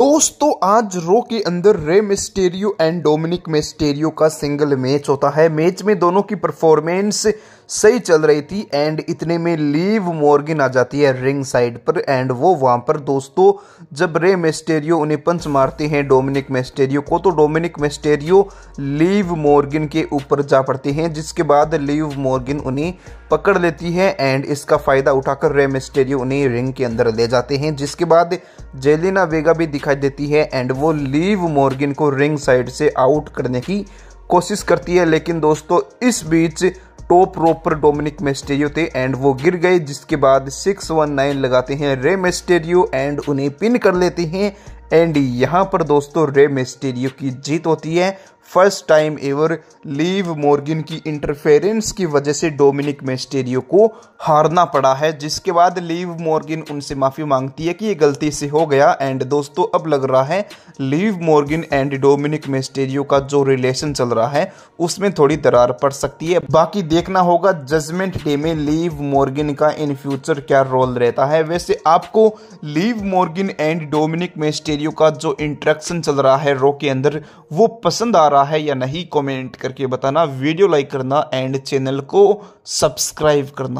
दोस्तों आज रो के अंदर Rey Mysterio and Dominik Mysterio का सिंगल मैच होता है मैच में दोनों की परफॉर्मेंस सही चल रही थी एंड इतने में लीव मोर्गिन आ जाती है रिंग साइड पर एंड वो वहाँ पर दोस्तों जब रे मेस्टेरियो उन्हें पंच मारते हैं डोमिनिक मेस्टेरियो को तो डोमिनिक मेस्टेरियो लीव मोर्गिन के ऊपर जा पड़ते हैं जिसके बाद लीव मोर्गिन उन्हें पकड़ लेती है एंड इसका फ़ायदा उठाकर रे मेस्टेरियो उन्हें रिंग के अंदर ले जाते हैं जिसके बाद जेलिना वेगा भी दिखाई देती है एंड वो लीव मोर्गिन को रिंग साइड से आउट करने की कोशिश करती है लेकिन दोस्तों इस बीच टॉप रोप पर डोमिनिक मेस्टेरियो थे एंड वो गिर गए जिसके बाद सिक्स वन नाइन लगाते हैं रे मेस्टेरियो एंड उन्हें पिन कर लेते हैं एंड यहां पर दोस्तों रे मेस्टेरियो की जीत होती है first time ever Liv Morgan की इंटरफेरेंस की वजह से डोमिनिक मेस्टेरियो को हारना पड़ा है जिसके बाद लीव मोर्गिन उनसे माफ़ी मांगती है कि ये गलती से हो गया एंड दोस्तों अब लग रहा है Liv Morgan and Dominik Mysterio का जो रिलेशन चल रहा है उसमें थोड़ी दरार पड़ सकती है बाकी देखना होगा जजमेंट डे में लीव मोर्गिन का इन फ्यूचर क्या रोल रहता है वैसे आपको Liv Morgan and Dominik Mysterio का जो इंट्रैक्शन चल रहा है रो के अंदर वो पसंद आ रहा है या नहीं कमेंट करके बताना वीडियो लाइक करना एंड चैनल को सब्सक्राइब करना